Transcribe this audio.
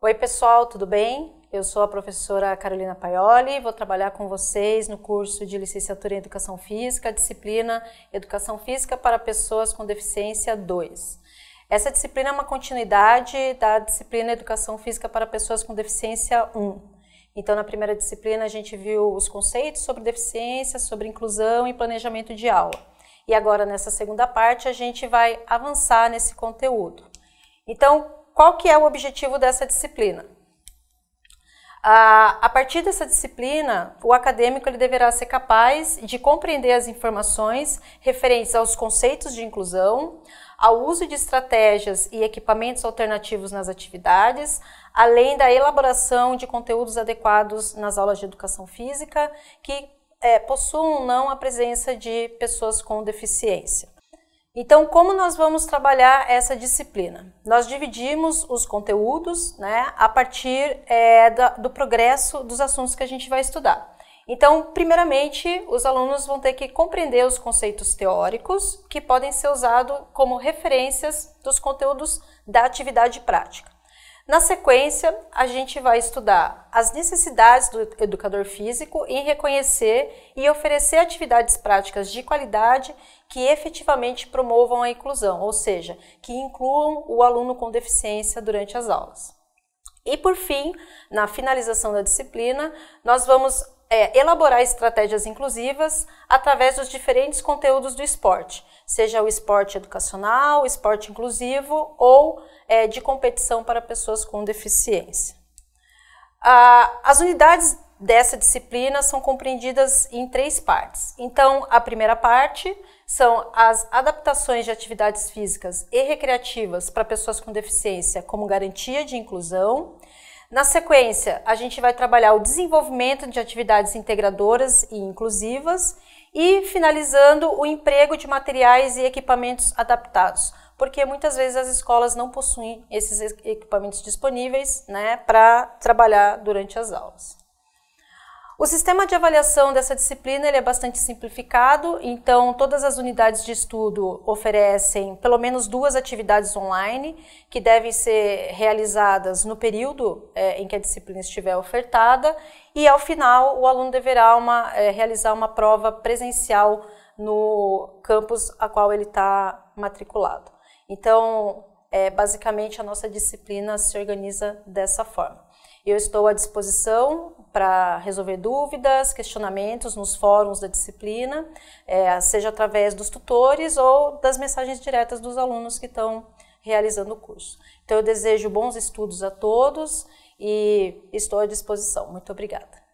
Oi, pessoal, tudo bem? Eu sou a professora Carolina Paioli e vou trabalhar com vocês no curso de Licenciatura em Educação Física, disciplina Educação Física para Pessoas com Deficiência 2. Essa disciplina é uma continuidade da disciplina Educação Física para Pessoas com Deficiência 1. Então, na primeira disciplina, a gente viu os conceitos sobre deficiência, sobre inclusão e planejamento de aula. E agora, nessa segunda parte, a gente vai avançar nesse conteúdo. Então, qual que é o objetivo dessa disciplina? a partir dessa disciplina, o acadêmico ele deverá ser capaz de compreender as informações referentes aos conceitos de inclusão, ao uso de estratégias e equipamentos alternativos nas atividades, além da elaboração de conteúdos adequados nas aulas de educação física que é, possuam não a presença de pessoas com deficiência. Então, como nós vamos trabalhar essa disciplina? Nós dividimos os conteúdos né, a partir é, da, do progresso dos assuntos que a gente vai estudar. Então, primeiramente, os alunos vão ter que compreender os conceitos teóricos que podem ser usados como referências dos conteúdos da atividade prática. Na sequência, a gente vai estudar as necessidades do educador físico em reconhecer e oferecer atividades práticas de qualidade que efetivamente promovam a inclusão, ou seja, que incluam o aluno com deficiência durante as aulas. E por fim, na finalização da disciplina, nós vamos é, elaborar estratégias inclusivas através dos diferentes conteúdos do esporte, seja o esporte educacional, esporte inclusivo ou é, de competição para pessoas com deficiência. Ah, as unidades dessa disciplina são compreendidas em três partes. Então, a primeira parte são as adaptações de atividades físicas e recreativas para pessoas com deficiência como garantia de inclusão. Na sequência, a gente vai trabalhar o desenvolvimento de atividades integradoras e inclusivas e finalizando o emprego de materiais e equipamentos adaptados, porque muitas vezes as escolas não possuem esses equipamentos disponíveis né, para trabalhar durante as aulas. O sistema de avaliação dessa disciplina ele é bastante simplificado, então todas as unidades de estudo oferecem pelo menos duas atividades online que devem ser realizadas no período é, em que a disciplina estiver ofertada e ao final o aluno deverá uma, é, realizar uma prova presencial no campus a qual ele está matriculado. Então, é, basicamente, a nossa disciplina se organiza dessa forma. Eu estou à disposição para resolver dúvidas, questionamentos nos fóruns da disciplina, é, seja através dos tutores ou das mensagens diretas dos alunos que estão realizando o curso. Então, eu desejo bons estudos a todos e estou à disposição. Muito obrigada.